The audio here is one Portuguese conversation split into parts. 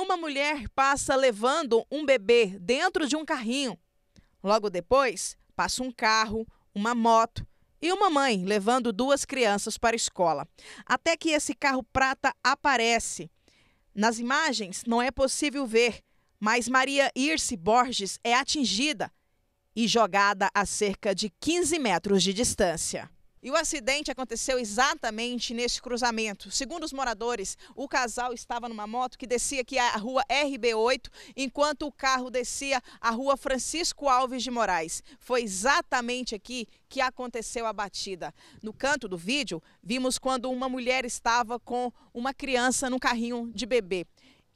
Uma mulher passa levando um bebê dentro de um carrinho. Logo depois, passa um carro, uma moto e uma mãe levando duas crianças para a escola. Até que esse carro prata aparece. Nas imagens não é possível ver, mas Maria Irce Borges é atingida e jogada a cerca de 15 metros de distância. E o acidente aconteceu exatamente nesse cruzamento. Segundo os moradores, o casal estava numa moto que descia aqui a rua RB8, enquanto o carro descia a rua Francisco Alves de Moraes. Foi exatamente aqui que aconteceu a batida. No canto do vídeo, vimos quando uma mulher estava com uma criança no carrinho de bebê.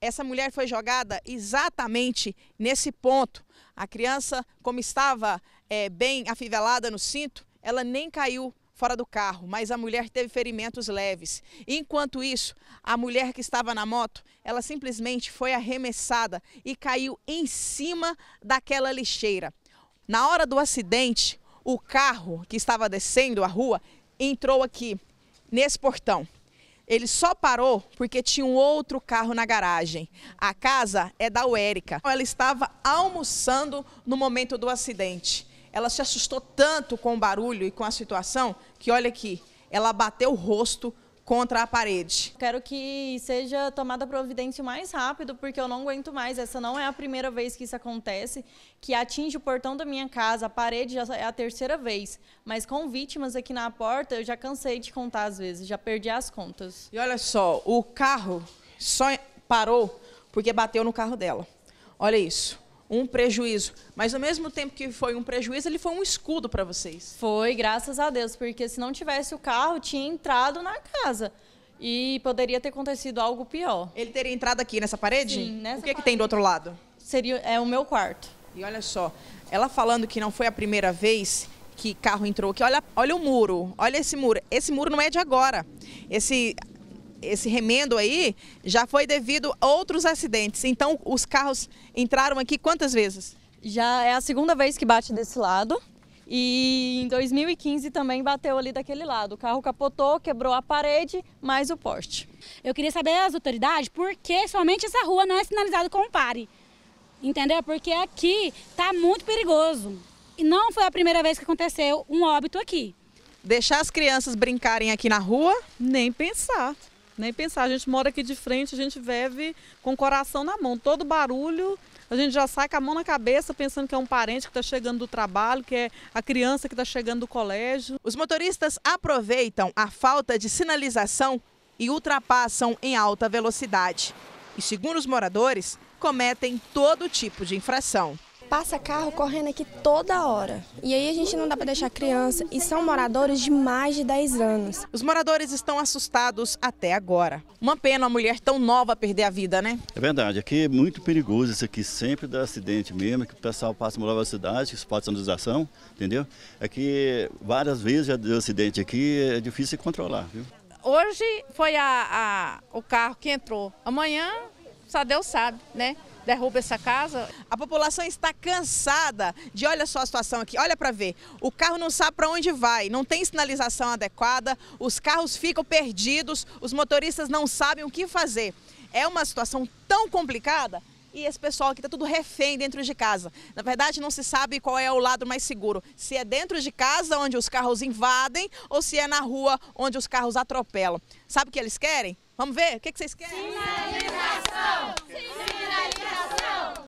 Essa mulher foi jogada exatamente nesse ponto. A criança, como estava é, bem afivelada no cinto, ela nem caiu fora do carro, mas a mulher teve ferimentos leves. Enquanto isso, a mulher que estava na moto, ela simplesmente foi arremessada e caiu em cima daquela lixeira. Na hora do acidente, o carro que estava descendo a rua entrou aqui, nesse portão. Ele só parou porque tinha um outro carro na garagem. A casa é da Uérica. Ela estava almoçando no momento do acidente. Ela se assustou tanto com o barulho e com a situação que, olha aqui, ela bateu o rosto contra a parede. Quero que seja tomada providência o mais rápido, porque eu não aguento mais. Essa não é a primeira vez que isso acontece, que atinge o portão da minha casa, a parede já é a terceira vez. Mas com vítimas aqui na porta, eu já cansei de contar às vezes, já perdi as contas. E olha só, o carro só parou porque bateu no carro dela. Olha isso um prejuízo. Mas ao mesmo tempo que foi um prejuízo, ele foi um escudo para vocês. Foi, graças a Deus, porque se não tivesse o carro, tinha entrado na casa. E poderia ter acontecido algo pior. Ele teria entrado aqui nessa parede? Sim, nessa o que, parede. que tem do outro lado? Seria é o meu quarto. E olha só, ela falando que não foi a primeira vez que carro entrou aqui. Olha, olha o muro, olha esse muro. Esse muro não é de agora. Esse esse remendo aí já foi devido a outros acidentes. Então, os carros entraram aqui quantas vezes? Já é a segunda vez que bate desse lado. E em 2015 também bateu ali daquele lado. O carro capotou, quebrou a parede, mais o poste. Eu queria saber das autoridades por que somente essa rua não é sinalizada com pare. Entendeu? Porque aqui tá muito perigoso. E não foi a primeira vez que aconteceu um óbito aqui. Deixar as crianças brincarem aqui na rua? Nem pensar nem né? pensar. A gente mora aqui de frente, a gente vive com o coração na mão. Todo barulho, a gente já sai com a mão na cabeça pensando que é um parente que está chegando do trabalho, que é a criança que está chegando do colégio. Os motoristas aproveitam a falta de sinalização e ultrapassam em alta velocidade. E segundo os moradores, cometem todo tipo de infração passa carro correndo aqui toda hora. E aí a gente não dá para deixar criança. E são moradores de mais de 10 anos. Os moradores estão assustados até agora. Uma pena uma mulher tão nova perder a vida, né? É verdade. Aqui é muito perigoso. Isso aqui sempre dá acidente mesmo. Que o pessoal passa uma nova cidade, que pode sanitização, entendeu? Aqui várias vezes já deu acidente aqui. É difícil controlar, viu? Hoje foi a, a o carro que entrou. Amanhã só Deus sabe, né? derruba essa casa. A população está cansada de, olha só a situação aqui, olha para ver, o carro não sabe para onde vai, não tem sinalização adequada, os carros ficam perdidos, os motoristas não sabem o que fazer. É uma situação tão complicada e esse pessoal aqui está tudo refém dentro de casa. Na verdade, não se sabe qual é o lado mais seguro. Se é dentro de casa, onde os carros invadem, ou se é na rua, onde os carros atropelam. Sabe o que eles querem? Vamos ver? O que, vocês querem? sim. Sinalização! Sinalização!